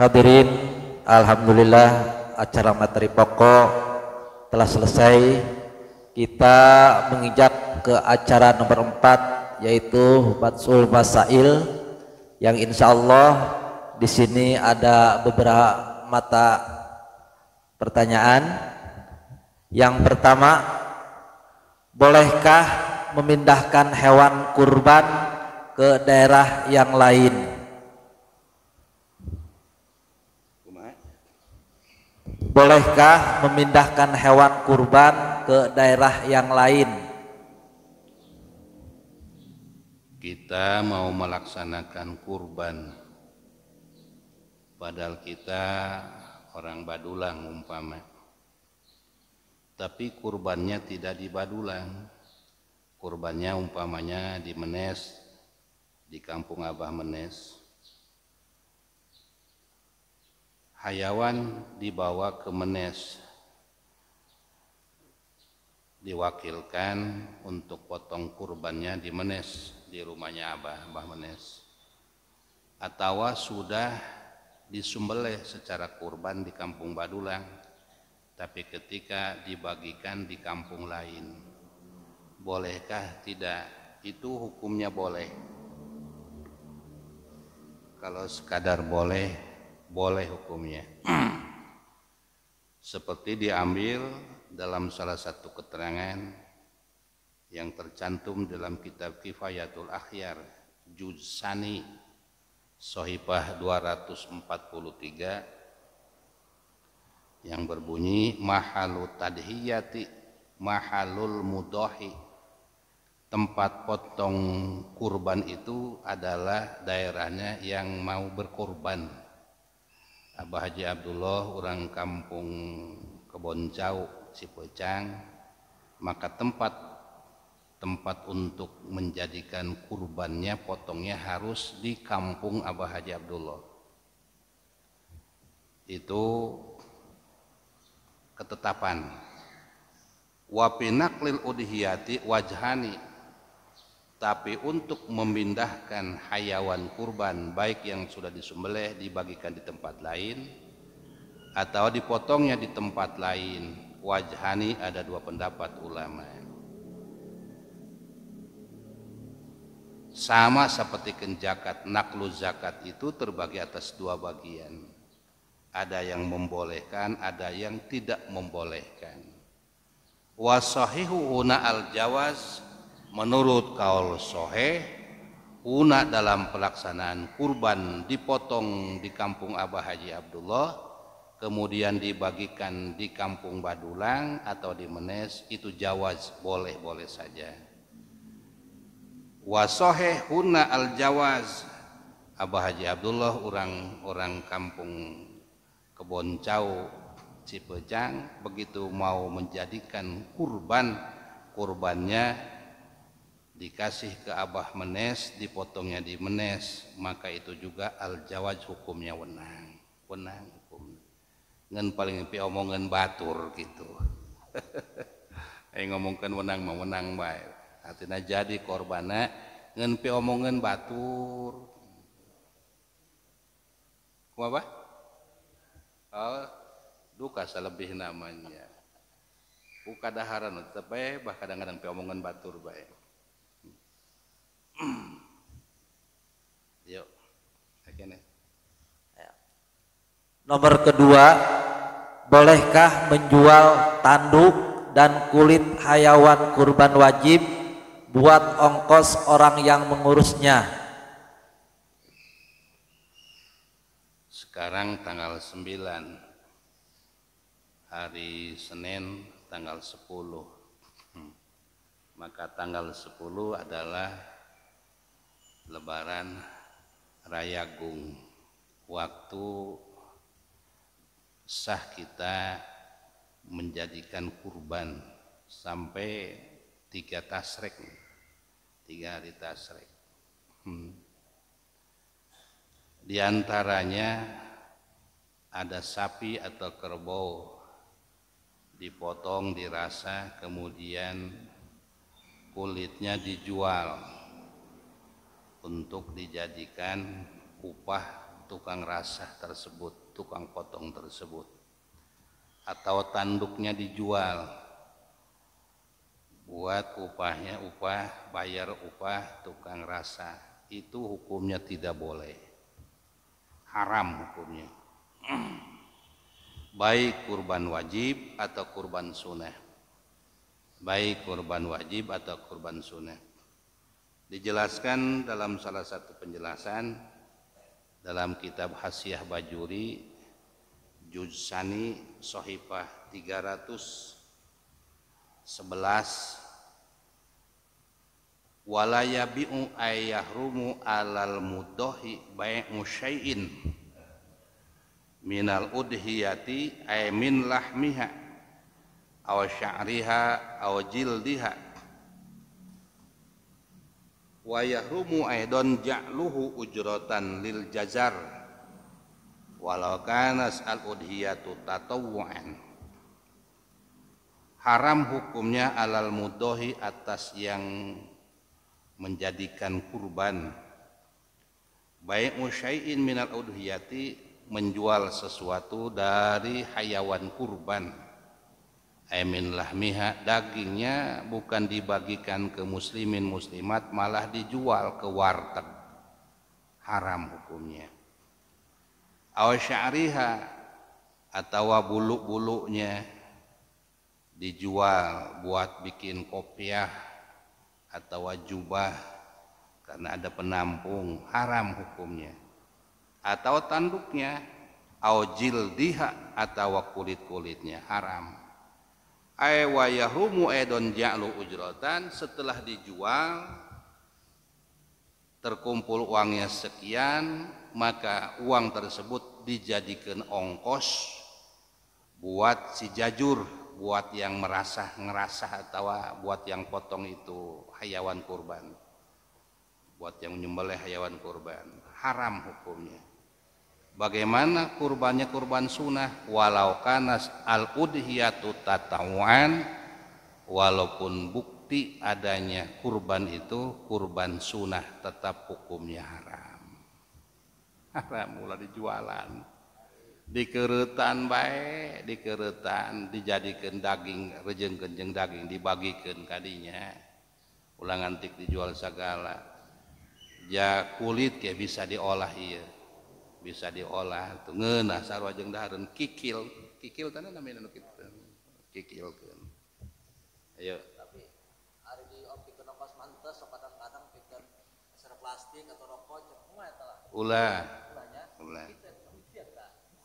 Hadirin, Alhamdulillah acara materi pokok telah selesai. Kita menginjak ke acara nomor empat, yaitu Batsul Masail yang insya Allah di sini ada beberapa mata pertanyaan. Yang pertama, bolehkah memindahkan hewan kurban ke daerah yang lain? Bolehkah memindahkan hewan kurban ke daerah yang lain? Kita mau melaksanakan kurban. Padahal kita orang Badulang umpama. Tapi kurbannya tidak di Badulang. Kurbannya umpamanya di Menes, di kampung Abah Menes Hayawan dibawa ke Menes diwakilkan untuk potong kurbannya di Menes di rumahnya Abah Abah Menes atau sudah disumbelih secara kurban di kampung Badulang tapi ketika dibagikan di kampung lain bolehkah tidak itu hukumnya boleh kalau sekadar boleh boleh hukumnya. Hmm. Seperti diambil dalam salah satu keterangan yang tercantum dalam kitab Kifayatul Akhyar Sani Sohibah 243 yang berbunyi mahalu tadhiyati mahalul mudohi tempat potong kurban itu adalah daerahnya yang mau berkorban Abah Haji Abdullah orang kampung Keboncau Sipocang maka tempat tempat untuk menjadikan kurbannya potongnya harus di kampung Abah Haji Abdullah itu ketetapan wapinaklil udhiyati wajhani tapi untuk memindahkan hayawan kurban baik yang sudah disembelih dibagikan di tempat lain atau dipotongnya di tempat lain wajhani ada dua pendapat ulama sama seperti kenjakat naklu zakat itu terbagi atas dua bagian ada yang membolehkan ada yang tidak membolehkan wasahihu una al jawaz menurut kaul sohe una dalam pelaksanaan kurban dipotong di kampung Abah Haji Abdullah kemudian dibagikan di kampung Badulang atau di Menes itu jawaz boleh-boleh saja sohe huna al jawaz Abah Haji Abdullah orang-orang kampung Keboncau cipejang begitu mau menjadikan kurban kurbannya dikasih ke Abah Menes dipotongnya di Menes maka itu juga al jawaj hukumnya wenang wenang hukum ngan paling gitu. pi omongan batur gitu eh ngomongkan wenang mau wenang baik artinya jadi korbana ngan pi omongan batur apa? Oh, duka selebih namanya buka daharan baik bah kadang-kadang pi omongan batur baik Mm. Yuk. Kene. Ya. Nomor kedua, bolehkah menjual tanduk dan kulit hayawan kurban wajib buat ongkos orang yang mengurusnya? Sekarang tanggal 9 hari Senin tanggal 10 hmm. maka tanggal 10 adalah Lebaran Raya Gung, waktu sah kita menjadikan kurban sampai tiga tasrek tiga hari tasrek hmm. diantaranya ada sapi atau kerbau dipotong dirasa kemudian kulitnya dijual untuk dijadikan upah tukang rasa tersebut, tukang potong tersebut. Atau tanduknya dijual buat upahnya upah bayar upah tukang rasa itu hukumnya tidak boleh haram hukumnya baik kurban wajib atau kurban sunnah baik kurban wajib atau kurban sunnah dijelaskan dalam salah satu penjelasan dalam kitab Hasyiah Bajuri Sani Sohifah 311 wala ayah rumu alal mudohi baik musyai'in minal udhiyati ay min lahmiha aw sya'riha aw jildiha wa yahrumu aidon ja'luhu ujratan lil jazar walau kanas al udhiyatu tatawwu'an haram hukumnya alal mudohi atas yang menjadikan kurban baik musyai'in minal udhiyati menjual sesuatu dari hayawan kurban lah lahmiha dagingnya bukan dibagikan ke muslimin muslimat malah dijual ke warteg haram hukumnya aw sya'riha atau buluk buluknya dijual buat bikin kopiah atau jubah karena ada penampung haram hukumnya atau tanduknya au jildiha atau kulit-kulitnya haram ay edon ja'lu ujrotan setelah dijual terkumpul uangnya sekian maka uang tersebut dijadikan ongkos buat si jajur buat yang merasa ngerasa atau buat yang potong itu hayawan kurban buat yang menyembelih hayawan kurban haram hukumnya bagaimana kurbannya kurban sunnah walau kanas al udhiyatu tatawan walaupun bukti adanya kurban itu kurban sunnah tetap hukumnya haram haram mulai dijualan dikeretan baik dikeretan dijadikan daging rejeng kenjeng daging dibagikan kadinya ulangan tik dijual segala ya kulit kayak bisa diolah iya bisa diolah tuh ngeunah sarua jeung dahareun kikil kikil tanda namanya nu kikil kikilkeun ayo tapi hari di optik pas mantes sok kadang-kadang pikeun ser plastik atau rokok cek moal eta lah ulah ulah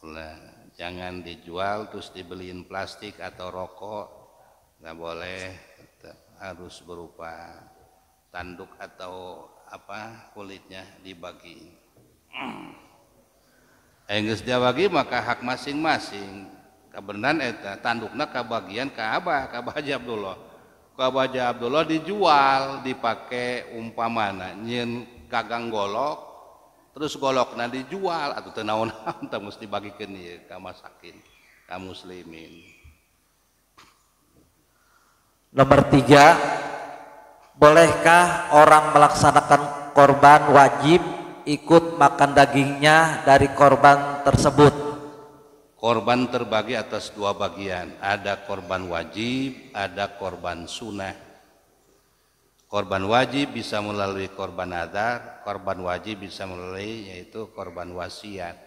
ulah jangan dijual terus dibeliin plastik atau rokok nggak boleh harus berupa tanduk atau apa kulitnya dibagi mm. Enggak Enggeus bagi maka hak masing-masing kebenaran eta tandukna kebagian ke Abah ka Haji Abdullah ka Haji Abdullah dijual dipakai umpamana nyen kagang golok terus goloknya dijual atau tenawan tak mesti bagi kini ke masakin ke muslimin Nomor tiga, bolehkah orang melaksanakan korban wajib ikut makan dagingnya dari korban tersebut. Korban terbagi atas dua bagian, ada korban wajib, ada korban sunnah. Korban wajib bisa melalui korban nadar. korban wajib bisa melalui yaitu korban wasiat.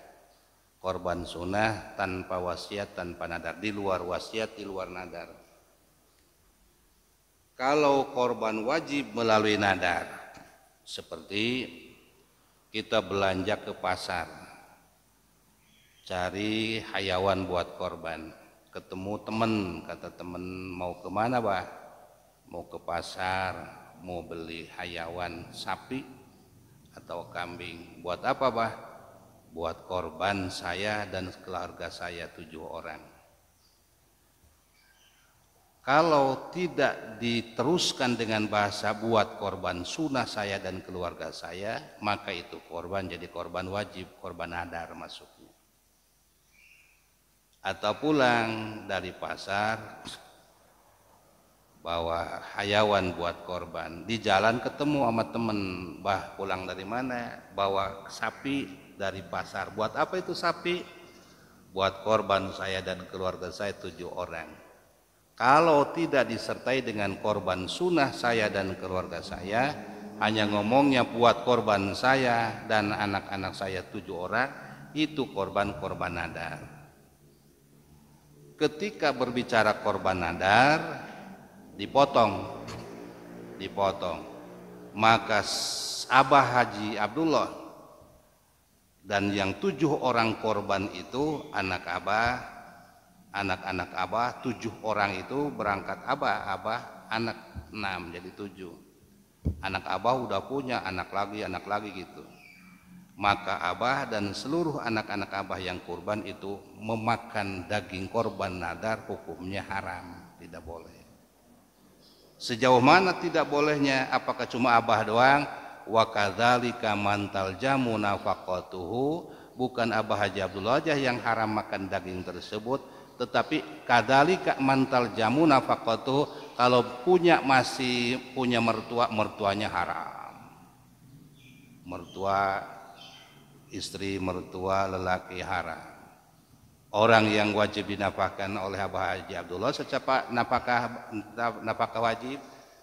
Korban sunnah tanpa wasiat, tanpa nadar, di luar wasiat, di luar nadar kalau korban wajib melalui nadar seperti kita belanja ke pasar cari hayawan buat korban ketemu temen kata temen mau kemana bah mau ke pasar mau beli hayawan sapi atau kambing buat apa bah buat korban saya dan keluarga saya tujuh orang kalau tidak diteruskan dengan bahasa buat korban sunnah saya dan keluarga saya, maka itu korban jadi korban wajib, korban adar masuknya. Atau pulang dari pasar bawa hayawan buat korban. Di jalan ketemu sama temen, bah pulang dari mana? Bawa sapi dari pasar. Buat apa itu sapi? Buat korban saya dan keluarga saya tujuh orang kalau tidak disertai dengan korban sunnah saya dan keluarga saya, hanya ngomongnya buat korban saya dan anak-anak saya tujuh orang, itu korban-korban nadar. Ketika berbicara korban nadar, dipotong, dipotong. Maka Abah Haji Abdullah dan yang tujuh orang korban itu anak Abah anak-anak Abah tujuh orang itu berangkat Abah Abah anak enam jadi tujuh anak Abah udah punya anak lagi anak lagi gitu maka Abah dan seluruh anak-anak Abah yang kurban itu memakan daging korban nadar hukumnya haram tidak boleh sejauh mana tidak bolehnya apakah cuma Abah doang wa mantal jamu nafaqatuhu bukan Abah Haji Abdullah Wajah yang haram makan daging tersebut tetapi kadali kak mantal jamu nafakotu kalau punya masih punya mertua mertuanya haram mertua istri mertua lelaki haram orang yang wajib dinapahkan oleh Abah Haji Abdullah secepat nafkah nafkah wajib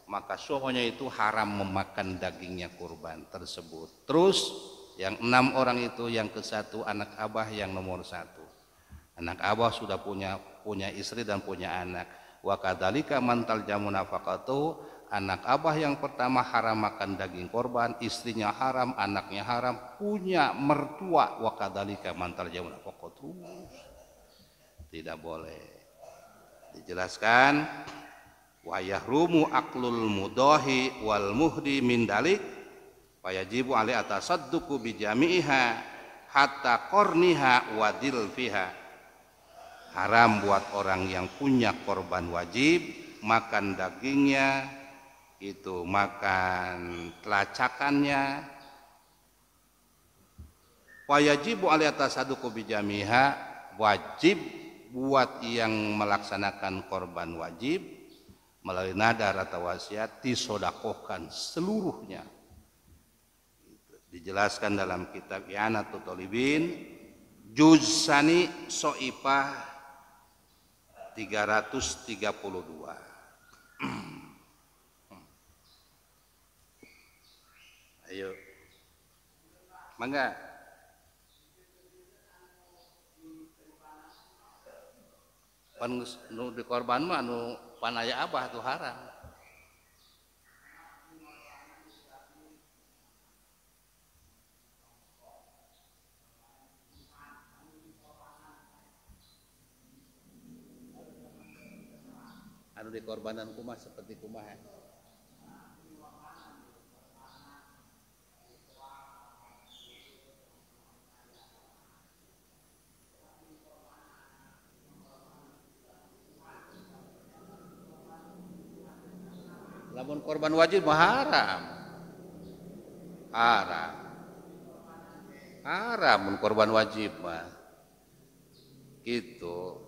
maka suaminya itu haram memakan dagingnya kurban tersebut terus yang enam orang itu yang ke satu anak abah yang nomor satu Anak abah sudah punya punya istri dan punya anak. Wa kadzalika mantal jamu anak abah yang pertama haram makan daging korban, istrinya haram, anaknya haram, punya mertua wa kadzalika mantal jamu Tidak boleh. Dijelaskan Wa yahrumu aklul mudohi wal muhdi min dalik yajibu ali atasadduku bijami'iha hatta korniha wadil fiha haram buat orang yang punya korban wajib makan dagingnya itu makan telacakannya wajibu aliatasaduku jamiha wajib buat yang melaksanakan korban wajib melalui nadar atau wasiat disodakohkan seluruhnya dijelaskan dalam kitab Ianatul Tolibin Sani Soipah 332 ayo mangga pan nu dikorban mah nu panaya abah tuh haram anu korbanan kumah seperti kumah lamun korban wajib mah haram haram haram korban wajib mah itu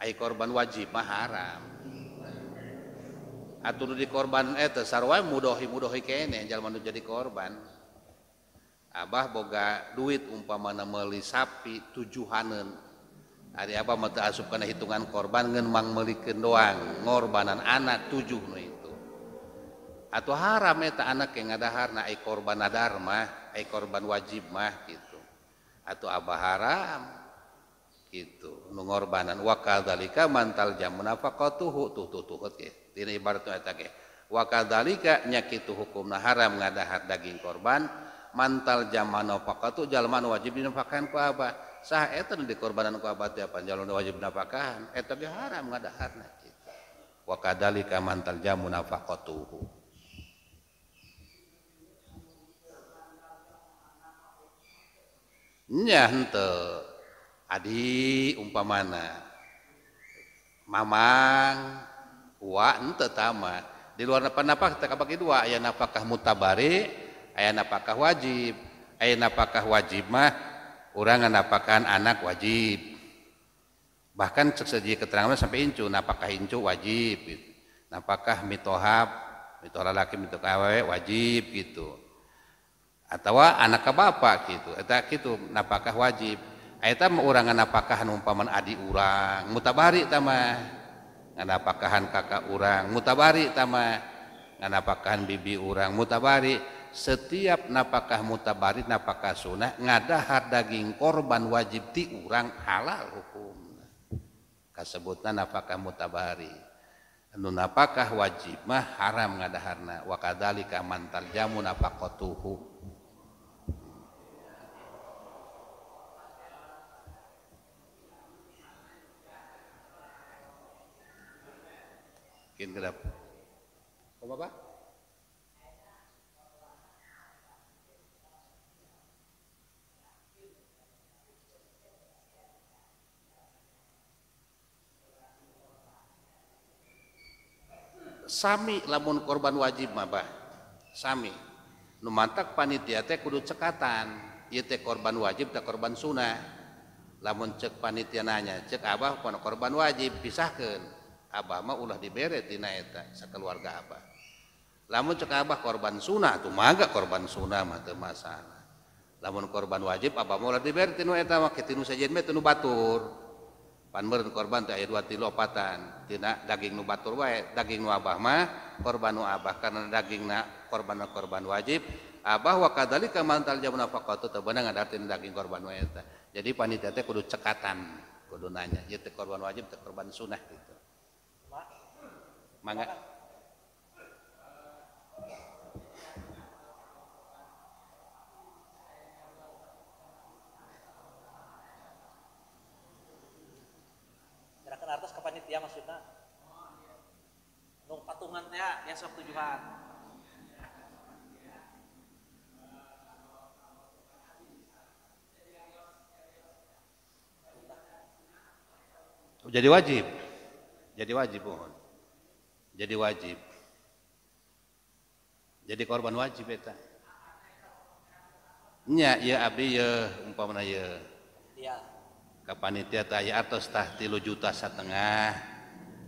ai korban wajib mah haram atur di korban eta eh, sarwa mudohi mudohi kene jalma nu jadi korban abah boga duit umpama meuli sapi hanen hari abah mata asup kena hitungan korban ngen mang meli doang ngorbanan anak tujuh nu itu atau haram eta ya anak yang ngadaharna ai korban adar mah ai korban wajib mah gitu atau abah haram itu mengorbanan wakadalika mantal mantal jamu kau tuh tuh tuh oke dina ini eta ge wa kadzalika nyakitu nah haram ngadahar daging korban mantal kau tuh jalma wajib dinafakahan ku apa sah eta nanti korbanan ku apa tiap jalan wajib nafakahan eta ge haram ngadaharna gitu wakadalika kadzalika mantal apa kau nya henteu di umpamana Mamang pertama di luarna kenapa itu aya Apakahkah mutabare Ayah Apakahkah wajib Ay Apakahkah wajibmah orangapa anak wajib bahkan terseih keterangan sampaicu Apakah hincu wajib Apakahkah mitohap mitditolaki mitukawe wajib itu atau anak apapak gitu itu Apakahkah wajib naapakah numpaman adi urang mutaba ta nga naapa kakak urang mutaba tama ngaapakah bibi urang mutabai setiap naapakah mutabaari naapakah sunnah ngadahar daging korban wajib diurang halal hukum kasebutan naapakah muaba nunapakah wajib mah haram ngadahana waka ka mantar jamu napak tuhu Mungkin kenapa? Bapak? Sami lamun korban wajib mabah. Sami. Numantak panitia teh kudu cekatan. Ieu teh korban wajib teh korban sunnah. Lamun cek panitia nanya, cek abah korban wajib pisahkan Abah mah ulah dibere tina eta sakeluarga Abah. Lamun cek Abah korban sunah tuh maga korban sunnah mah teu masalah. Lamun korban wajib Abah mah ulah dibere tinu eta mah kitu mah tinu batur. Pan meureun korban teh aya dua tilo opatan, tina daging nu batur wae, daging nu Abah mah korban nu Abah karena dagingna korban korban wajib Abah wa kadzalika man taljamna faqatu tebenang beunang daging korban wa eta. Jadi panitia teh kudu cekatan, kudu nanya, ieu teh korban wajib teh korban sunah gitu mangga gerakan artis ke maksudnya nung patungan ya ya sok tujuan oh, jadi wajib jadi wajib mohon jadi wajib jadi korban wajib eta nya ya abdi ya umpamana ya ya kapanitia aya atas tah 3 iya, juta setengah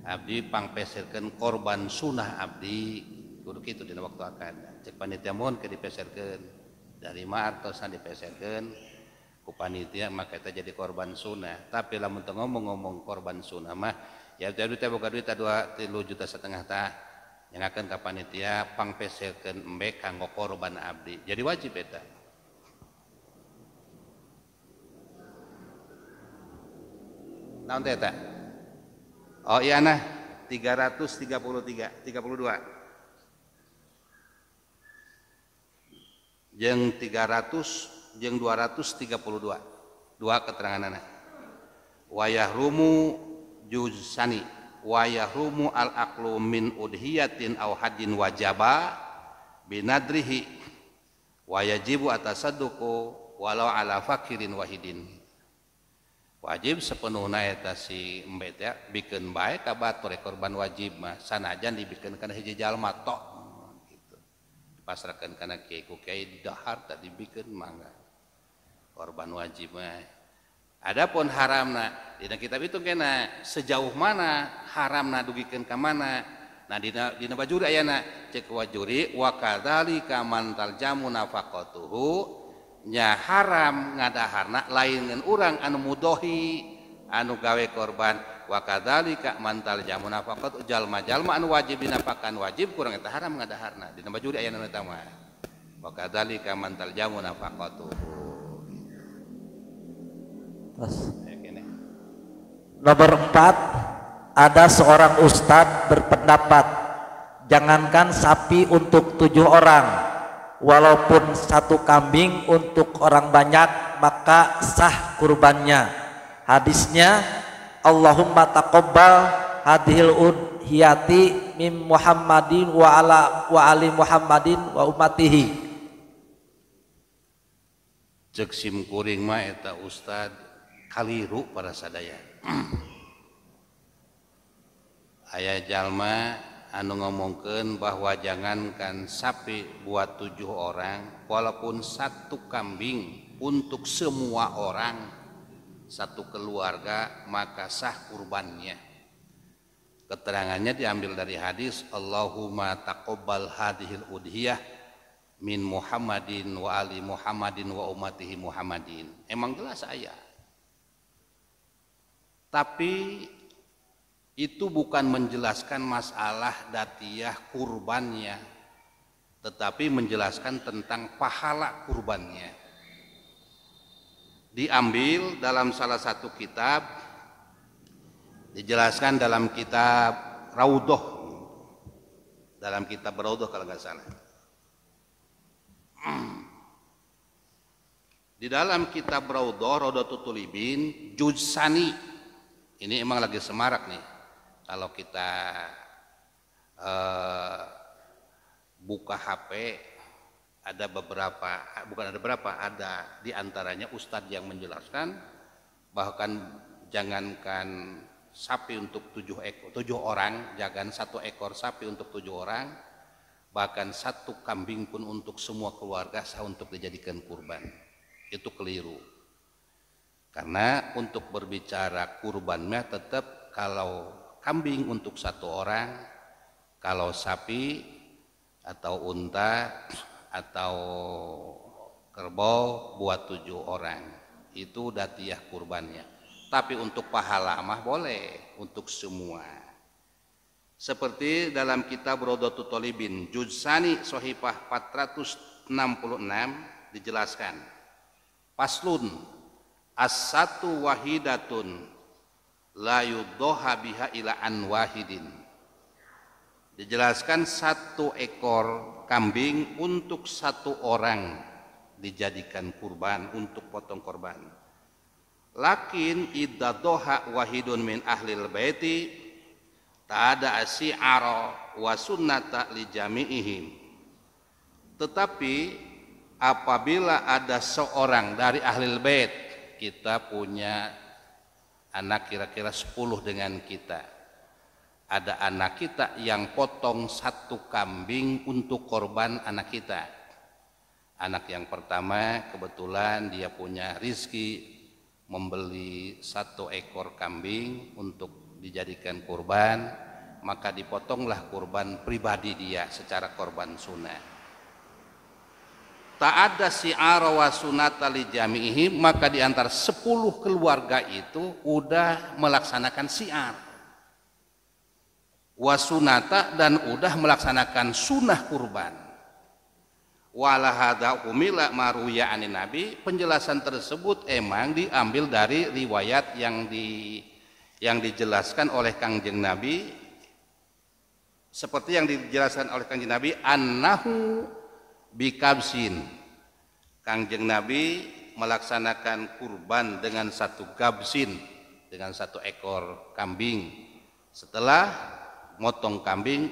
abdi pangpeserkeun korban sunah abdi kudu kitu dina waktu akan cek panitia mohon ke dipeserkeun dari ma artosan dipeserkan ku panitia maka jadi korban sunah. tapi lamun ngomong-ngomong korban sunah mah Ya, jadi duit boga duit dua tilu juta setengah tak yang akan ke panitia pang pesekan embek kanggo korban abdi jadi wajib eta naon teh tak oh iya nah 333 32 jeng 300 jeng 232 dua keterangan anak wayah rumu juz sani wa yahrumu al aqlu min udhiyatin aw hadin wajaba binadrihi wa yajibu atasadduqu walau ala fakirin wahidin wajib sepenuhnya eta si embet ya bikin baik ka batur korban wajib mah sanajan dibikin kana hiji jalma tok gitu dipasrakeun kana kiai ku kiai dahar tadi bikin mangga korban wajib mah punya Adapun haram na na kitab itu kena sejauh mana haram naugiken ke mana nadina ba ju enak cek wa jui wakaza ka mantal jammun na fa tuhunya haram ngadahana lain dengan orang anu mudohi anu gawei korban wakazali Ka mantal jammun na fajallma-lmaan wajib binapakan wajib kurang haram ngahana wa mantal jam na fa tuhu Nomor empat, ada seorang Ustad berpendapat, jangankan sapi untuk tujuh orang, walaupun satu kambing untuk orang banyak, maka sah kurbannya. Hadisnya, Allahumma taqabbal hadhil udhiyati mim Muhammadin wa ala wa ali Muhammadin wa umatihi. Cek sim kuring mah eta ustadz kaliru para sadaya ayah jalma anu ngomongkan bahwa jangankan sapi buat tujuh orang walaupun satu kambing untuk semua orang satu keluarga maka sah kurbannya keterangannya diambil dari hadis Allahumma taqabbal hadhil udhiyah min Muhammadin wa ali Muhammadin wa umatihi Muhammadin emang jelas ayat tapi itu bukan menjelaskan masalah datiah kurbannya, tetapi menjelaskan tentang pahala kurbannya. Diambil dalam salah satu kitab, dijelaskan dalam kitab Raudoh, dalam kitab Raudoh kalau nggak salah. Di dalam kitab Raudoh, Raudoh Tutulibin, Juzsani, ini emang lagi semarak nih kalau kita eh, buka HP ada beberapa bukan ada berapa ada diantaranya ustadz yang menjelaskan bahkan jangankan sapi untuk tujuh ekor tujuh orang jangan satu ekor sapi untuk tujuh orang bahkan satu kambing pun untuk semua keluarga sah untuk dijadikan kurban itu keliru karena untuk berbicara kurbannya tetap kalau kambing untuk satu orang, kalau sapi atau unta atau kerbau buat tujuh orang. Itu datiah kurbannya. Tapi untuk pahala mah boleh untuk semua. Seperti dalam kitab Rodotu Tolibin, Juzani Sohipah 466 dijelaskan. Paslun as-satu wahidatun la yudoha biha ila an wahidin dijelaskan satu ekor kambing untuk satu orang dijadikan kurban untuk potong korban lakin idda doha wahidun min ahlil baiti ta'ada asi'ara wa sunnata li jami'ihim tetapi apabila ada seorang dari ahli bait kita punya anak kira-kira 10 dengan kita. Ada anak kita yang potong satu kambing untuk korban anak kita. Anak yang pertama kebetulan dia punya rizki membeli satu ekor kambing untuk dijadikan kurban, maka dipotonglah kurban pribadi dia secara korban sunnah ada siar wa sunat tali jamihi maka di antara 10 keluarga itu udah melaksanakan si'ar wa sunata dan udah melaksanakan sunnah kurban walahada umila maruya anin nabi penjelasan tersebut emang diambil dari riwayat yang di yang dijelaskan oleh kangjeng nabi seperti yang dijelaskan oleh kangjeng nabi anahu bikabsin Kangjeng Nabi melaksanakan kurban dengan satu gabsin dengan satu ekor kambing setelah motong kambing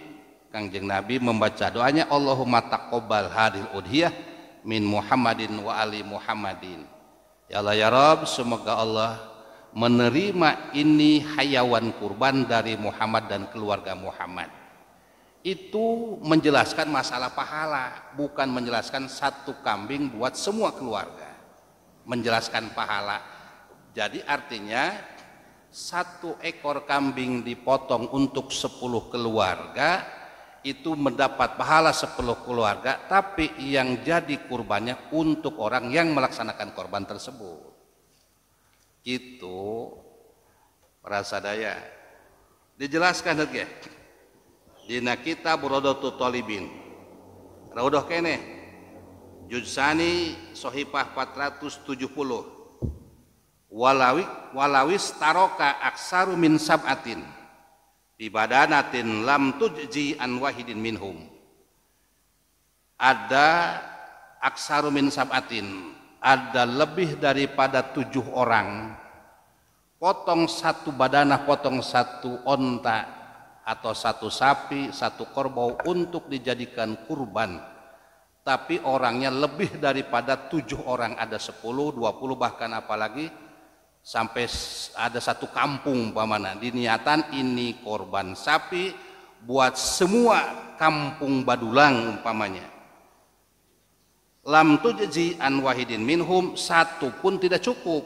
Kangjeng Nabi membaca doanya Allahumma taqobal hadil udhiyah min Muhammadin wa ali Muhammadin Ya Allah ya Rob semoga Allah menerima ini hayawan kurban dari Muhammad dan keluarga Muhammad itu menjelaskan masalah pahala, bukan menjelaskan satu kambing buat semua keluarga. Menjelaskan pahala. Jadi artinya satu ekor kambing dipotong untuk sepuluh keluarga itu mendapat pahala sepuluh keluarga tapi yang jadi kurbannya untuk orang yang melaksanakan korban tersebut itu rasa daya dijelaskan okay? dina kitab Rodotu Talibin Raudah kene Juzani Sohipah 470 Walawi walawis taroka aksaru min sab'atin bibadanatin lam tujji an wahidin minhum ada aksaru min sab'atin ada lebih daripada tujuh orang potong satu badanah potong satu onta atau satu sapi, satu kerbau untuk dijadikan kurban. Tapi orangnya lebih daripada tujuh orang, ada sepuluh, dua puluh bahkan apalagi sampai ada satu kampung pamana diniatan ini korban sapi buat semua kampung Badulang umpamanya lam tujji an wahidin minhum satu pun tidak cukup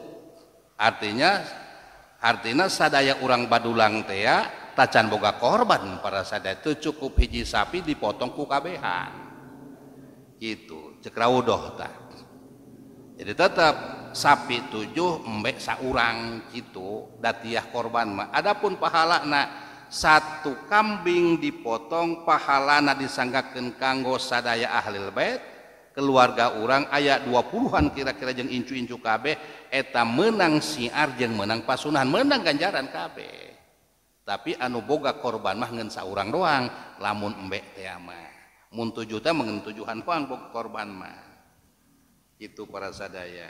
artinya artinya sadaya orang Badulang tea ya, canmboga korban para sad cukup hiji sapi dipotong kukabBH itu cekraoh jadi tetap sapi 7 Mmbeksa urang itu datiyaah korbanmah Adapun pahala na satu kambing dipotong pahalana disanggaatkan kanggo sadaya ahlil baik keluarga orang ayat 20uhan kira-kira yang incu-incu Keh eta menang si arjen menang pasunan menang ganjaran KB tapi anu boga korban mah ngen saurang doang lamun embek teh mah mun tujuh teh mengen tujuhan poang boga korban mah itu para sadaya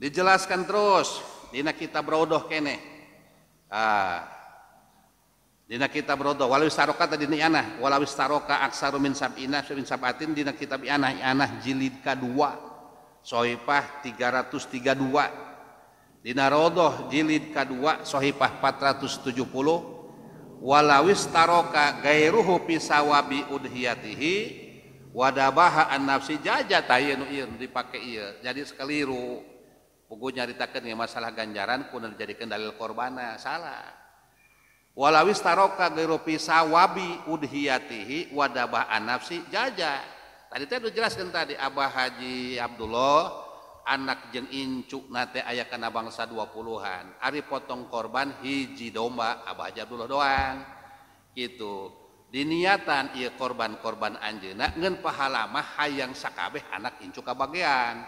dijelaskan terus dina kita berodoh kene ah dina kita brodoh walau saroka tadi ni anah walau saroka aksaru min sabina min sabatin dina kitab anah anah jilid kedua soipah dua. narodoh jilid keduashohipah 470 walawistaroka sawbi udatihi wabahaan nafsi jaja tay dipakai jadi sekelliu pugu nyaritakan masalah ganjaran pun menjadi kenddal korbana salah walawistarokai sawbi uddhiyatihi wadaan nafsi jaja tadi itu jelas entah di Abah Haji Abdullah anak jen incu nate aya kena bangsa 20-an Ari potong korban hiji domba Abah aja dulu doang itu diniatan ia korban-korban anjenakngen pahala maha yang sakabeh anak incuuka bagian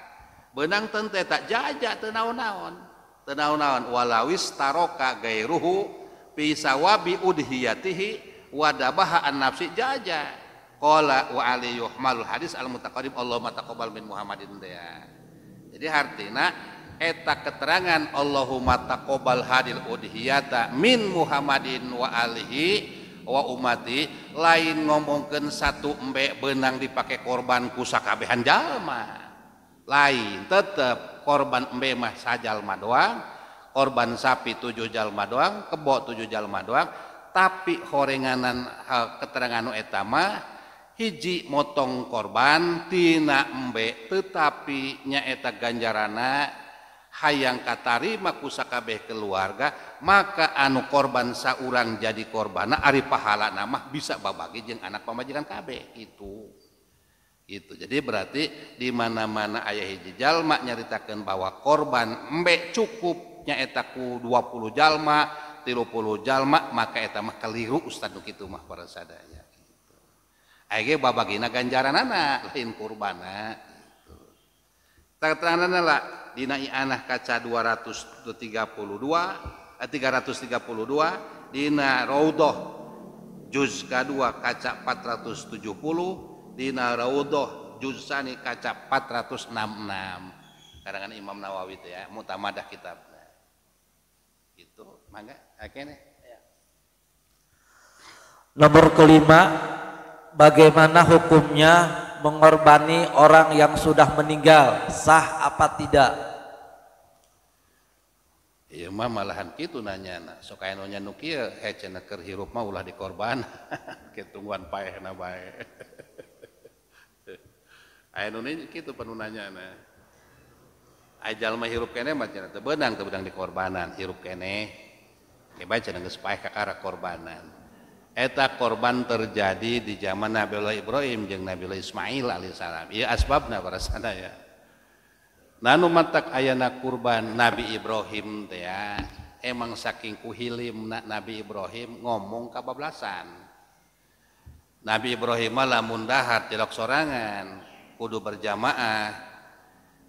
benang tente tak jajak tenau-naon tena-naonwalawitaroka gay ruhu pis wabi diyatihi wadahbahaan nafsi jajah wau hadis al mutaqa Allah mataqbal bin Muhammad di Hartina ak keterangan Allahum mataqbal hadil dihita min Muhammadin wahi wa umamati lain ngomongken satu emmbek benang dipakai korban kusakabbehan jallma lain tetap korban Mmbemah sajajallma doang korban sapi tujuhjallma doang kebowa tuju Jalma doang tapi korrenganan hal keteranganu etama kita hijji motong korbantinana Mmbek tetapinya eta ganjarana hayang katarimakkukabeh keluarga maka anu korban sahrang jadi korban Aririf pahala nama bisababgije anak pemajiran kabek itu itu jadi berarti dimana-mana ayah hiji jallma nyaritakan bahwa korban Mmbek cukupnya etaku 20 Jalma tirupul Jalma maka etammah keliru Ustadz itumah peradanya Ege babagina ganjaran anak lain kurban, gitu. Tangan anak lah dina anak kaca 232 332 eh, dina raudoh juz kedua kaca 470 dina raudoh juz sani kaca 466 karangan Imam Nawawi itu ya mutamadah kitab. itu mangga akene nomor kelima bagaimana hukumnya mengorbani orang yang sudah meninggal sah apa tidak Iya mah malahan gitu nanya nak So kaya nanya nukia eh cina hirup mah ulah dikorban. Ketungguan paeh na bae. Aya nuni gitu penunanya na. Ajal mah hirup kene mah cina tebenang tebenang dikorbanan hirup kene. kebaca ya baca nengges paeh kakara korbanan eta korban terjadi di zaman Nabi Allah Ibrahim jeung Allah Ismail alaihissalam ieu asbabna sana ya nanu matak ayana kurban Nabi Ibrahim teh ya emang saking kuhilim Nabi Ibrahim ngomong kabablasan Nabi Ibrahim lamun dahar tilok sorangan kudu berjamaah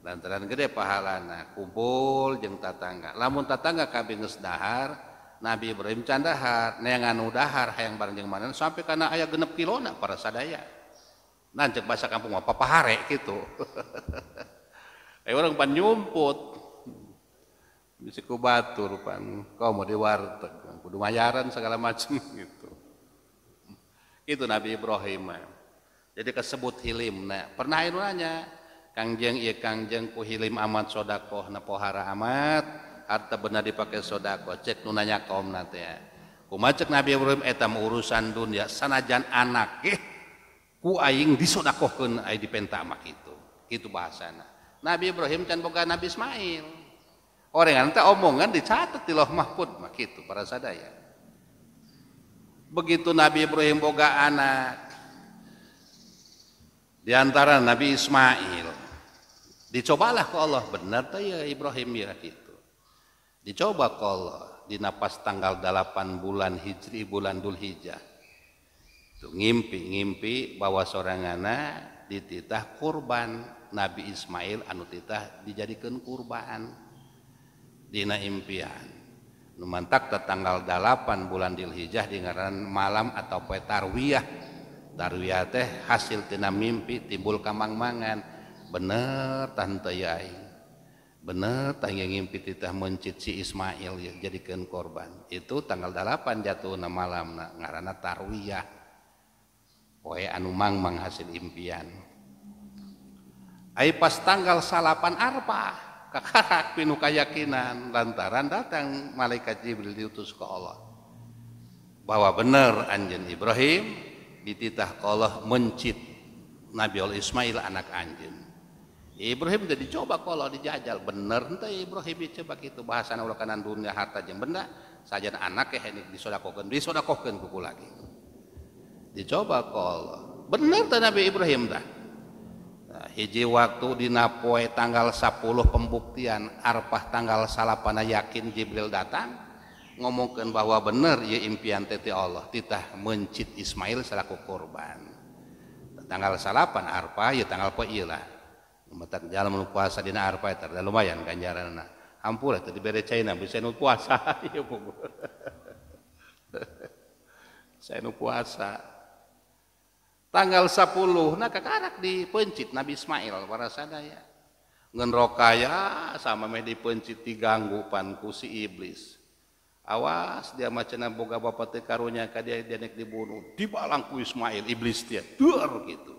lantaran gede pahalana kumpul jeng tatangga lamun tatangga kabeh geus dahar Nabi Ibrahim can dahar anu dahar, hayang barang yang mana sampai karena ayah genep kilo nak para sadaya nancek bahasa kampung apa apa gitu eh orang pan nyumput bisa ku batu rupan kau mau di kudu mayaran segala macam gitu itu Nabi Ibrahim jadi kesebut hilim nah pernah nanya kangjeng iya kangjeng ku hilim amat sodakoh na pohara amat harta benar dipakai sodako cek nunanya kaum nanti ya ku kumacek Nabi Ibrahim etam urusan dunia sanajan anak eh ku aing disodakohkan aing dipenta mak itu itu bahasana Nabi Ibrahim can boga Nabi Ismail orang yang nanti omongan dicatat di loh mahfud mak itu para sadaya begitu Nabi Ibrahim boga anak di antara Nabi Ismail dicobalah ke Allah benar tak ya Ibrahim ya gitu. Dicoba kalau di napas tanggal 8 bulan Hijri bulan Dul Hijjah. Itu ngimpi-ngimpi bahwa seorang anak dititah kurban Nabi Ismail anu titah dijadikan kurban dina impian. Numantak tanggal 8 bulan Hijjah di ngaran malam atau poe tarwiyah. Tarwiyah teh hasil tina mimpi timbul kamang-mangan. Bener tante yai benar tangga ngimpi titah mencit Ismail ya jadikan korban itu tanggal 8 jatuh na malam na ngarana tarwiyah poe anu mang impian ai pas tanggal salapan arpa kakarak pinu kayakinan lantaran datang malaikat Jibril diutus ke Allah bahwa benar anjen Ibrahim dititah ke Allah mencit Nabi Allah Ismail anak anjen Ibrahim jadi coba kalau dijajal bener ente Ibrahim coba gitu bahasa ulah kanan dunia harta yang benda sajian anak ya ini disodakokan disodakokeun kuku lagi dicoba kalau bener tak Nabi Ibrahim dah nah, hiji waktu di Napoe tanggal 10 pembuktian Arpah tanggal salapana yakin Jibril datang ngomongkan bahwa benar ya impian teti Allah titah mencit Ismail selaku korban tanggal salapan arpa ya tanggal poilah Matak jalan menu puasa di arpa itu ada lumayan ganjaran anak. Hampur itu China bisa nu puasa Saya nu puasa. Ya Tanggal 10 nah kakarak di pencit Nabi Ismail para sadaya. Ngen rokaya sama meh di pencit diganggu panku si iblis. Awas dia macam boga bapak teh karunya dia dia nek dibunuh. Dibalangku Ismail iblis dia. Dur gitu.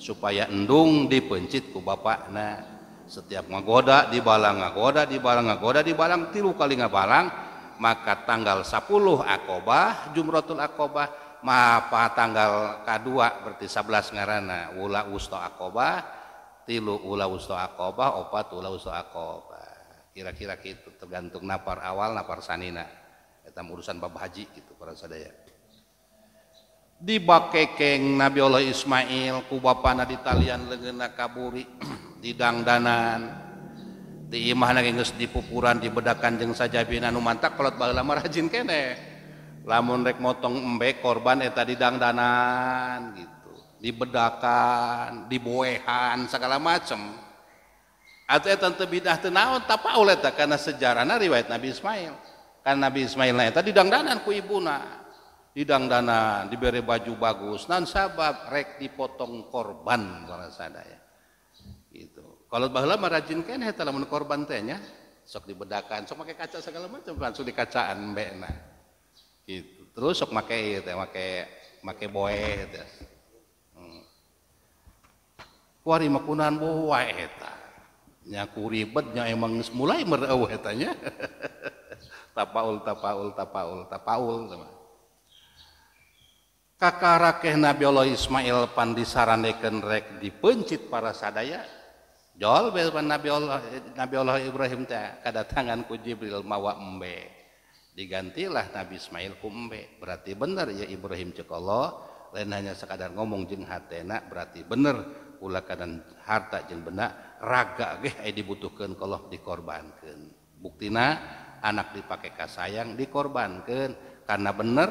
supaya endung dipencit ku bapakna setiap ngagoda dibalang ngagoda dibalang ngagoda dibalang tilu kali ngabalang maka tanggal 10 akobah jumrotul akobah maka tanggal kedua berarti 11 ngarana ula usto akobah tilu ula usto akobah opat ula usto akobah kira-kira gitu tergantung napar awal napar sanina kita urusan bab haji gitu para sadaya dibakeng Nabi Allah Ismail kuba pana dialia Lea kaburi didangdanan diimangs dipukuran dibedakan jeng saja binanu mantap pelotbalik lama rajin kene lamun rek motong emmbek korban tadi di dangdanan gitu dibedakan dibowehan segala macem ataudah karena sejahana riwayat Nabi Ismail karena Nabi Ismaillah tadi didangdanan kuibuna didang dana diberi baju bagus nan sabab rek dipotong korban kalau ya gitu kalau bahala merajin kan heta lamun korban tehnya sok dibedakan sok pakai kaca segala macam langsung dikacaan nah gitu terus sok pakai teh pakai pakai boe teh hmm. kuari makunan boa eta nyaku nya emang mulai mereuh etanya tapaul tapaul tapaul tapaul sama kakak rake Nabi Allah Ismail pandisaraneken rek dipencit para sadaya Jol Nabi Allah Nabi Allah Ibrahim tangan kujibril mawak membe digantilah Nabi Ismail pembe berarti bener ya Ibrahim cekolo lenanya sekaar ngomong jing hatenak berarti bener pula kanadaan harta jil benak ragah dibutuhkan kalau dikorbankan bukti na anak dipakai ka sayang dikorbankan karena bener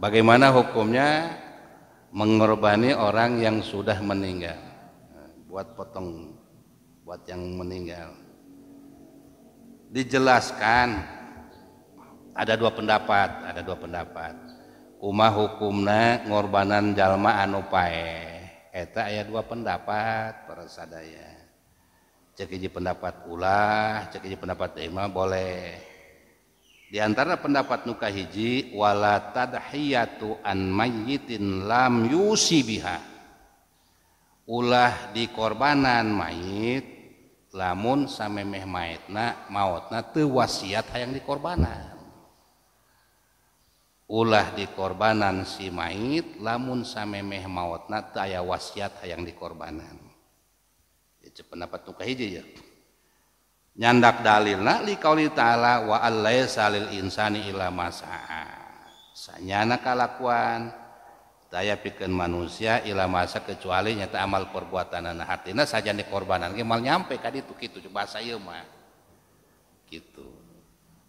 bagaimana hukumnya mengorbani orang yang sudah meninggal buat potong buat yang meninggal dijelaskan ada dua pendapat ada dua pendapat kuma hukumna ngorbanan jalma anu pae eta aya dua pendapat para sadaya cek pendapat ulah cek pendapat imam boleh di antara pendapat nuka hiji wala tadhiyatu an mayyitin lam yusi biha. Ulah dikorbanan korbanan mayit lamun samemeh mayitna mautna teu wasiat hayang dikorbanan. Ulah dikorbanan si mayit lamun samemeh mautna teu aya wasiat hayang dikorbanan. Itu pendapat nuka hiji ya. punya nyandak dalil na kau wa salilsaninyauan saya pikir manusia ilah masa kecuali nya tak amal perbuatan nahatina saja di korbananmal nyampe ka gitu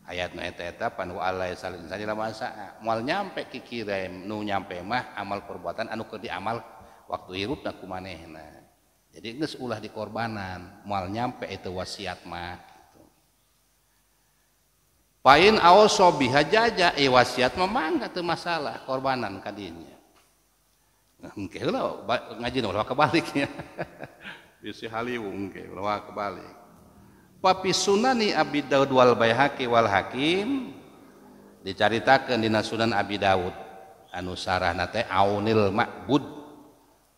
ayatpanmal nyampe kikirim nyampe mah amal perbuatan anu ke dia amal waktu irut naku manehna jadi ini ulah di korbanan mal nyampe itu wasiat mah gitu. pain aoso bihajaja eh wasiat memang mangga masalah korbanan kadinya Mungkin nah, lo ngaji ulah kebaliknya Bisa haliu engke kebalik Papi sunani Abi Daud wal Baihaqi wal Hakim dicaritakan di Sunan Abi Daud anu sarah teh aunil makbud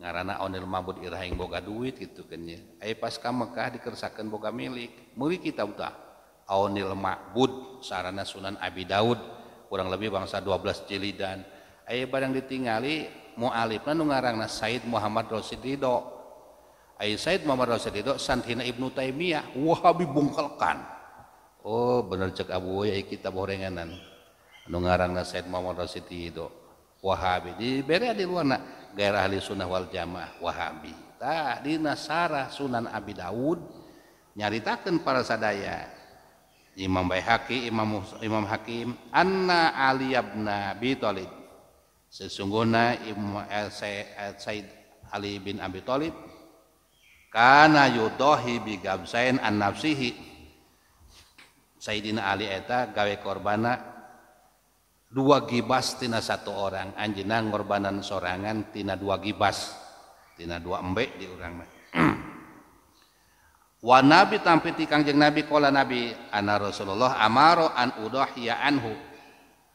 ngarana onil mabut iraing boga duit gitu kan ya pas pasca Mekah dikersakan boga milik meuli kita utah onil mabud sarana sunan Abi Daud kurang lebih bangsa 12 jilidan ayo barang ditingali mu'alifna nu ngaranna Said Muhammad Rasid Ridho ayo Said Muhammad Rasid Ridho santina Ibnu Taimiyah wahabi bungkalkan oh bener cek abu ya kita borenganan nu ngaranna Said Muhammad Rasid Ridho wahabi di bere di luar nak li Sunnah Waljamaahwah Sara Sunan Abi Dauud nyaritatan para sadayaamamba hakiam Imam hakim Anna Aliablib sesungguam Alihisi Sayyidina Alieta gawai korbanak dua gibas tina satu orang anjinang korbanan sorangan tina dua gibastina dua emmbek dirang Wa nabi tampiti kangjeng nabi kola nabi Ana Rasulullah amaro an udoh Anhu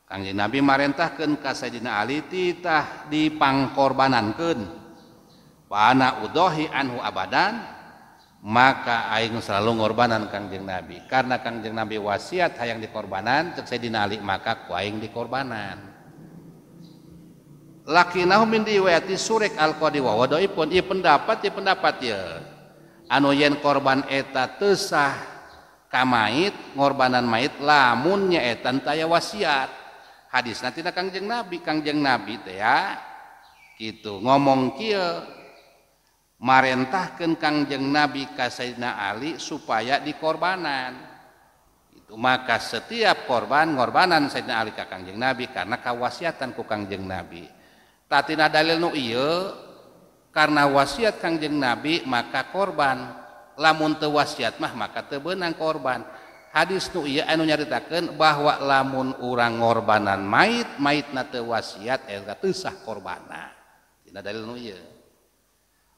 Ka nabi Martahken kasdina Ali titah dipangkorbanan keun bana uddohi Anhu abadan maka aing selalugorbanan kangngjeng nabi karena kangngjeng nabi wasiat hayang di korbanan tersedinalik maka kuing di korbanan la pen pen anu yen korban eteta tesah kamaitgorbanantlah munyaan tay wasiat hadis nanti kangjeng nabi kangngjeng nabi itu ya gitu ngomong ki Marentah ke Kangjeng nabi kasna Ali supaya di korbanan itu maka setiap korban-gorbanan Ali Ka Kangjeng nabi karena kawasiatan ku Kangjeng nabi Ta dalil nu karena wasiat Kangjeng nabi maka korban lamun tewasiat mah maka tebenang korban hadis tuh yau nyaritakan bahwa lamun urang korbanan mayt mayt na tewasiat el tusah korbanan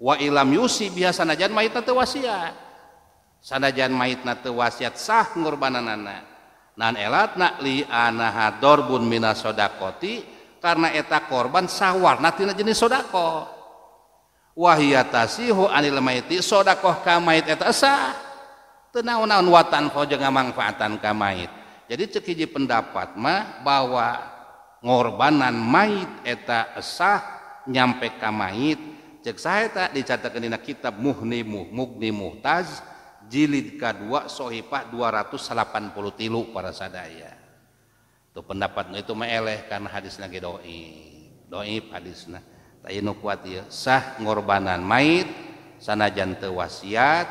wa ilam yusi biasa najan mayit teu wasiat sanajan mayit teu wasiat sah ngorbananana nan elatna li anaha bun minas sodakoti karena eta korban sawarna tina jenis sodako wahiyatasihu anil maiti sodako kamait eta sah tenaun-naun watan kau jangan manfaatan kamait jadi cekiji pendapat mah bahwa ngorbanan mait eta sah nyampe kamait saya tak dicakan kitab muhni mu mutaz jilid ka2 sohipa 280 tilu para sadaya itu pendapat itu meleh karena hadis naiib hadisati sahgorbanan sanajan wasiat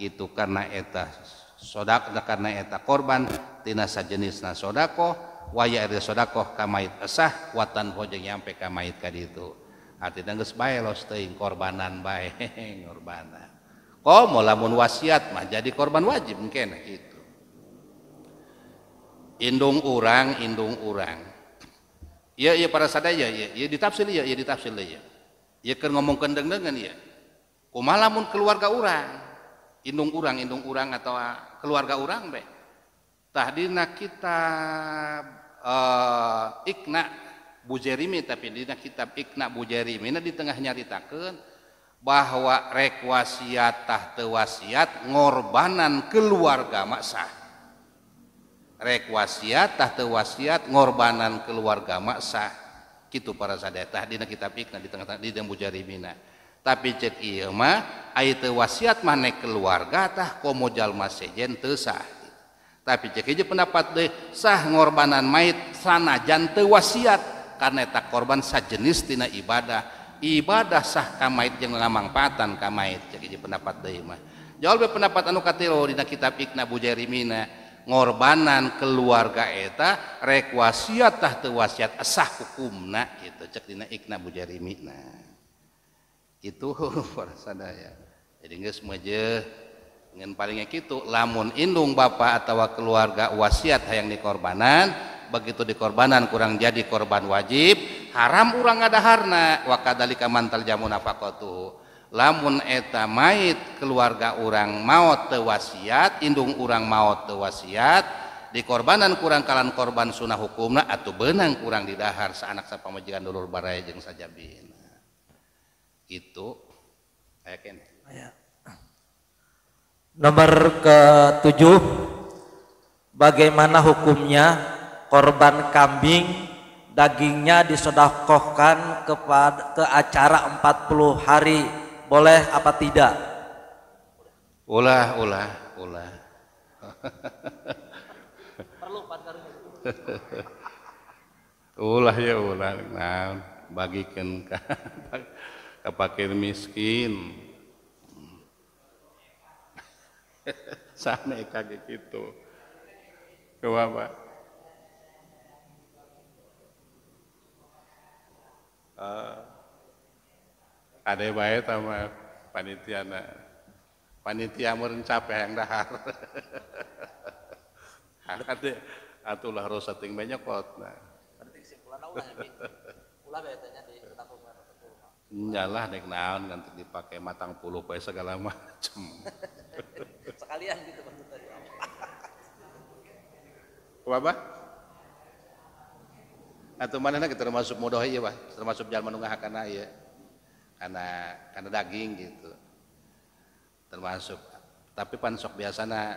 itu karena etashodak karena eta korban tin sa jenis nashodaqoh way shodaqoh kam esah watatanpojjeng-nyampe kam itu hati geus baik los teuing korbanan baik korbanan komo lamun wasiat mah jadi korban wajib mungkin itu. indung urang indung urang Iya ya para sadaya iya iya, iya ditafsir iya, ya ditafsir Iya ya iya ngomong kendeng dengan ya kumaha lamun keluarga urang indung urang indung urang atau ah, keluarga urang be nak kita uh, eh, ikna Bujerimi tapi di kitab Ikna Bujerimi nah di tengah nyaritakan bahwa rek tahta tewasiat ngorbanan keluarga maksa, rek tahta tewasiat ngorbanan keluarga maksa, gitu para sadetah di kitab Ikna di tengah di Bujerimi nah. tapi cek iya mah ayat wasiat mana keluarga tah komo jalma sejen tesah tapi cek aja pendapat deh sah ngorbanan mait sana jante wasiat karena tak korban sajenis tina ibadah ibadah sah kamait yang ngamangpatan kamait jadi pendapat dari mah jauh lebih pendapat anu katiro dina kitab ikna mina, ngorbanan keluarga eta rek wasiat tah teu wasiat sah hukumna gitu cek dina ikna bujarimina itu para sadaya jadi geus aja, ngan palingnya gitu lamun indung bapa atau keluarga wasiat hayang dikorbanan begitu dikorbanan kurang jadi korban wajib haram urang ada harna wakadali mantal jamu nafaqatuhu lamun eta mait keluarga urang maut tewasiat indung urang maut tewasiat di dikorbanan kurang kalan korban sunah hukumna atau benang kurang didahar seanak sapamajikan dulur baraya saja bin itu aya kene Nomor ketujuh, bagaimana hukumnya korban kambing dagingnya disodakohkan kepada ke acara 40 hari boleh apa tidak ulah ulah ulah perlu ulah ya ulah nah bagikan ke, pakir miskin sana kaget gitu ke bapak Ada baik sama panitia na. Panitia meren capek yang dahar. Ada atulah ting banyak kot. Nah. ulah ya. Ulah tanya di Nyalah nek naon nanti dipakai matang puluh poe segala macam. Sekalian gitu maksudnya. Apa? Atau mana kita termasuk mudah iya, Pak. Termasuk jalan menunggah hakana iya karena karena daging gitu termasuk tapi pansok biasanya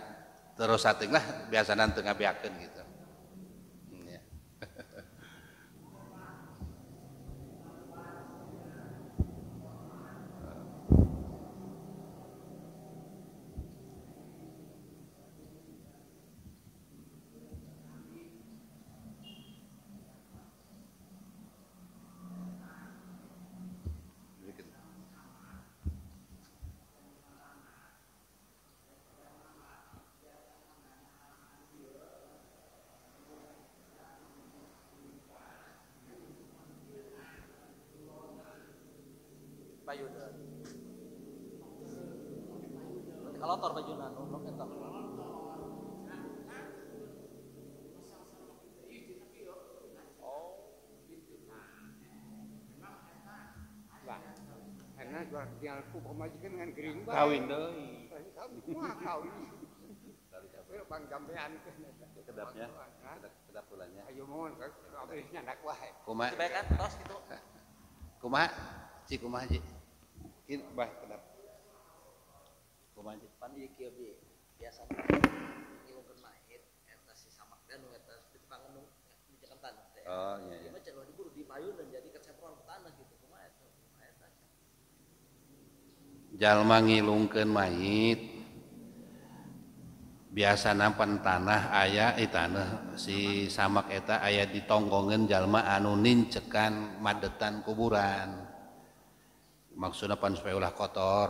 terus sating lah biasana tengah biakan gitu dialku pemajikan dengan gering bae. Kawin deui. Kawin kawin. Bang jambean kedapnya. Kedap pulanya. Ayo mohon ini anak wae. Kumaha? Sebaiknya tos gitu. Kumaha? Si kumaha ji? Kin gitu. bah kedap. Kumaha ji? Pan di kieu bi. Biasa ngilungkeun mait eta si samak dan eta di pangenung eh, di Jakarta. Oh iya iya. Mah diburu di Payun jalma ngilungkeun mayit biasa nampan tanah ayah eh tanah si samak eta ayah ditonggongin jalma anu nincekan madetan kuburan maksudnya pan supaya ulah kotor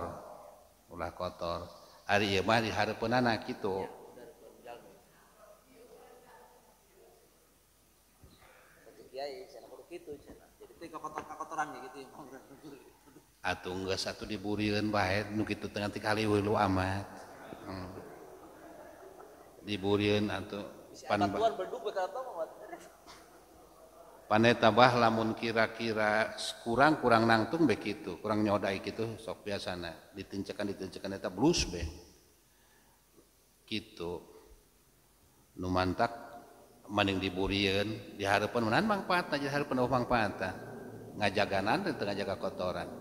ulah kotor hari ieu mah dihareupeun anak kitu kotor kotorannya gitu ya atau enggak satu diburian bahaya nu gitu tengah tiga kali wilu amat hmm. diburian atau pan panai lamun kira-kira kurang kurang nangtung begitu kurang nyodai gitu sok biasana ditinjakan ditincakan eta blus be gitu nu mantak maning diburian diharapkan menan mangpata, aja harapan mangpaat ngajaganan dan tengah jaga kotoran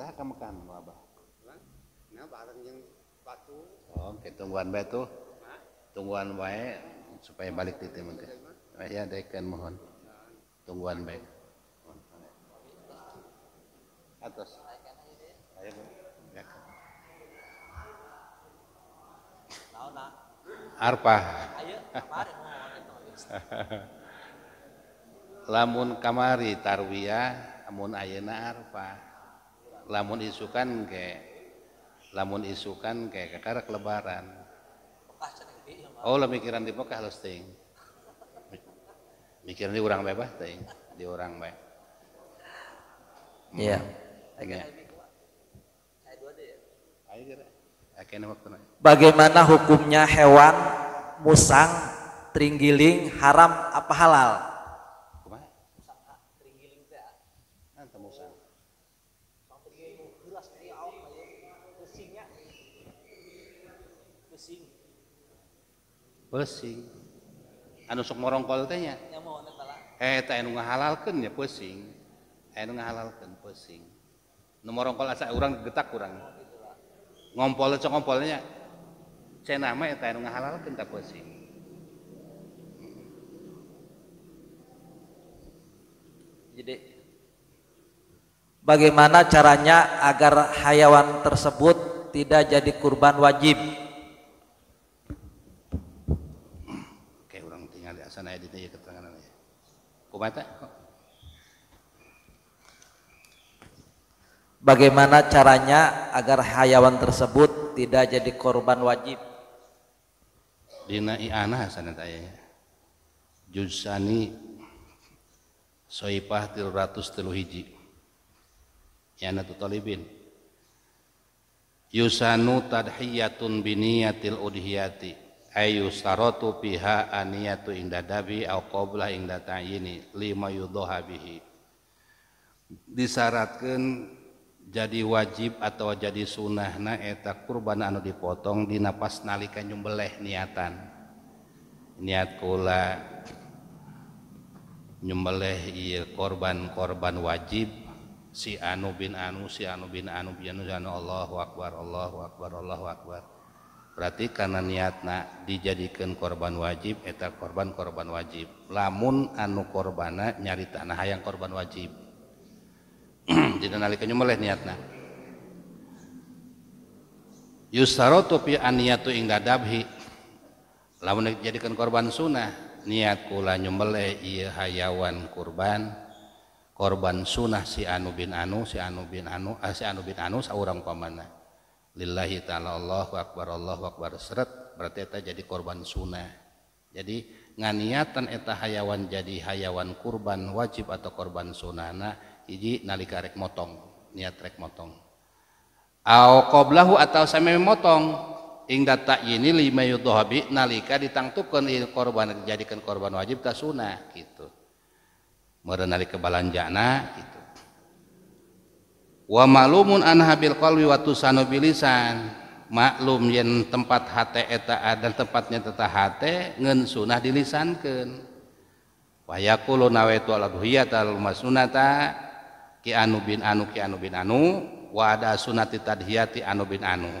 sirah ka Mekah Nah, barang jeung batu. Oh, tungguan bae tuh. Tungguan baik ya, supaya balik di timur teh. Ya, dekan mohon. Tungguan baik, Atas. Ya, arpa. Lamun kamari tarwiyah, amun ayeuna arpa lamun isukan ke lamun isukan ke kekara lebaran oh lah mikiran di pokok halus sting mikiran di orang bebas sting di orang baik iya, hmm. iya. Bagaimana hukumnya hewan musang, tringgiling haram apa halal? Pesing. Pesing. Anu sok morongkol teh nya. Nya mau tala. Anu eta eh, anu ngahalalkeun nya pesing. Eh, anu ngahalalkeun pesing. Nu morongkol asa urang getak kurang. Oh, ngompol sok ngompolnya. Cenah mah eta ya anu ngahalalkeun ta pesing. Jadi bagaimana caranya agar hayawan tersebut tidak jadi kurban wajib? Obatnya? Bagaimana caranya agar hayawan tersebut tidak jadi korban wajib? Dina iana sana tanya. Jusani soipah tilu ratus tilu hiji. Yanatu talibin. Yusanu tadhiyatun biniyatil udhiyati yu pihabi y disaranatkan jadi wajib atau jadi sunnah na etak korban anu dipotong dina pas nalika nybelleh niatan niat kula nybelleh korban korban wajib si anu bin anu si anu bin anu Allah wabar Allah wabar Allah wabar karena niat na dijadikan korban wajib ak korban-korban wajib lamun anu korbana nyarita na hayang korban wajib korban sunnah niatwan korban korban sunnah si anu bin anu si anu bin anu as ah, anu bin anu saurang pemana lillahi ta'ala Allahu akbar Allahu akbar seret berarti eta jadi korban sunnah jadi nganiatan eta hayawan jadi hayawan kurban wajib atau korban sunana nah, ini nalika rek motong niat rek motong au qoblahu atau sampai motong ing data ini lima yudhobi nalika ditangtukan korban dijadikan korban wajib tak sunnah gitu meren nalika balanjana gitu Wamaallumun an habil qwi watu sanabilisan maklum yen tempat hateta dan tepatnya tata hat en sunnah dilissan ke payakul nawe tuguhi sunnata kiu binu kia binu wada sunati tahiati anu binu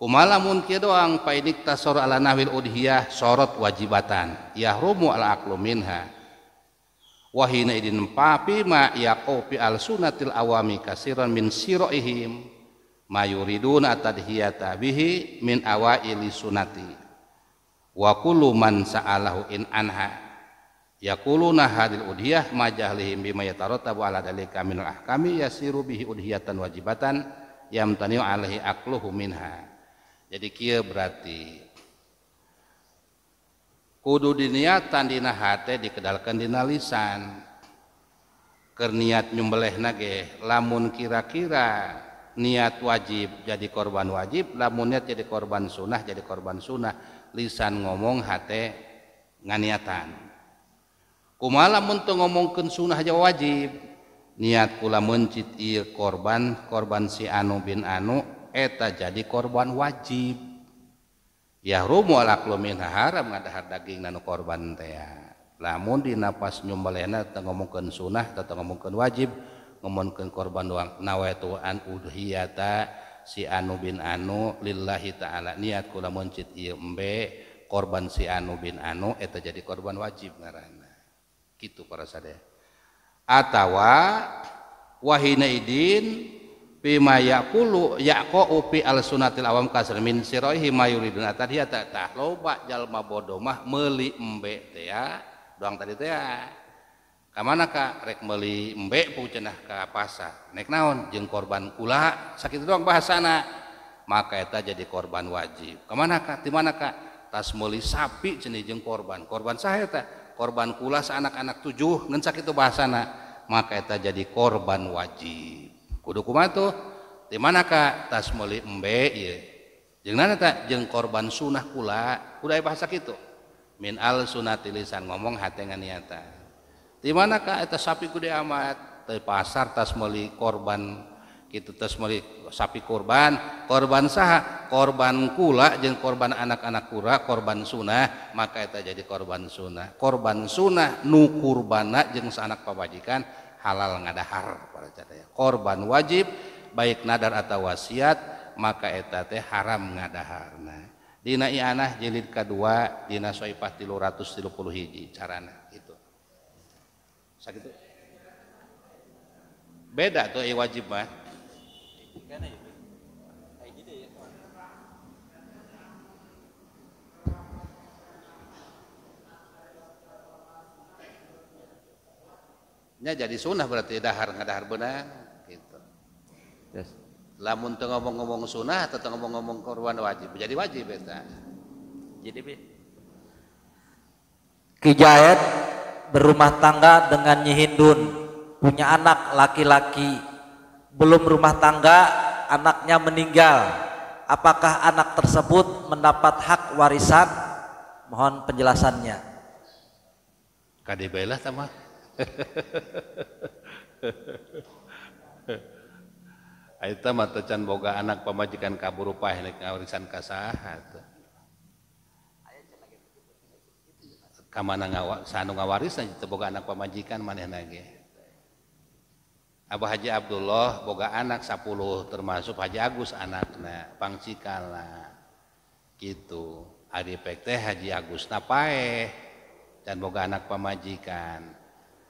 Ku malamun ki doang paidikta soro ala naw udhiah sorot wajibatan iya rumo al- aklu minha wahina idin papi ma yakopi al sunatil awami kasiran min siroihim mayuridun atadhiyata bihi min awaili sunati wa kullu man sa'alahu in anha yaquluna hadil udhiyah majahlihim bima yatarattabu ala dalika min ahkami yasiru bihi udhiyatan wajibatan yamtani'u alaihi aqluhu minha jadi kia berarti di niatan Di H di kedal Kendina lisankerniat nybelleh na lamun kira-kira niat wajib jadi korban wajib lamunnya jadi korban sunnah jadi korban sunnah lisan ngomong HT nganiaatan kumalam untuk ngomongkan sunnah ja wajib niat pulamuncitir korban korban si anu bin anu eta jadi korban wajib rumolalum haram nga dahahat daging na korban tea lamun di napas nyumba na ngo sunnah ngoukan wajib ngomon ke korbanang nawa tuan hita si anu bin anu lilla hit taala niatmunmbe korban si anu bin anu et jadi korban wajib nga ranah gitu para sad de atawa Wahhindin bima ya kok upi al sunatil awam kasar min mayuri mayuridun tadi ya tak tah loba jalma bodomah meli embe teh ya doang tadi teh ya ka rek meli embe pucenah ke ka pasar nek naon jeng korban kula sakit doang bahasana maka eta jadi korban wajib kemana kak di mana ka tas meli sapi jenis jeng korban korban saya tak korban kula anak-anak tujuh ngan sakit bahasana maka eta jadi korban wajib hukum tuh di manakah taslik Mmbe korban sunnah pula udahda bahasa itu min al Sunnah tilisan ngomong hatenga nita di manakah itu sapi kude amat terpas tas me korban gitu tas melik sapi korban korban sah korban pu je korban anak-anak kura korban sunnah maka itu jadi korban sunnah korban sunnah nu korbanak jengsa anak pebajikan halal ngadahar para korban wajib baik nadar atau wasiat maka eta teh haram ngadahar nah dina ianah jilid kedua dina soipah tilu ratus tilu puluh hiji carana itu. sakit beda tuh eh, wajib mah Ya jadi sunnah berarti dahar nggak dahar benang gitu. Yes. Lamun tuh ngomong-ngomong sunnah atau ngomong-ngomong korban wajib, jadi wajib eta. Jadi bi. Kijayat berumah tangga dengan Nyihindun punya anak laki-laki belum rumah tangga anaknya meninggal apakah anak tersebut mendapat hak warisan mohon penjelasannya kadebailah tamah he Boga anak pemajikan kaburuppasan kas ngawaisan anak pemajikan mana Abu Haji Abdullah Boga anak 10 termasuk ajagus anaknyapangcikala gitu A pekte Haji Agus napae danmoga anak pemajikan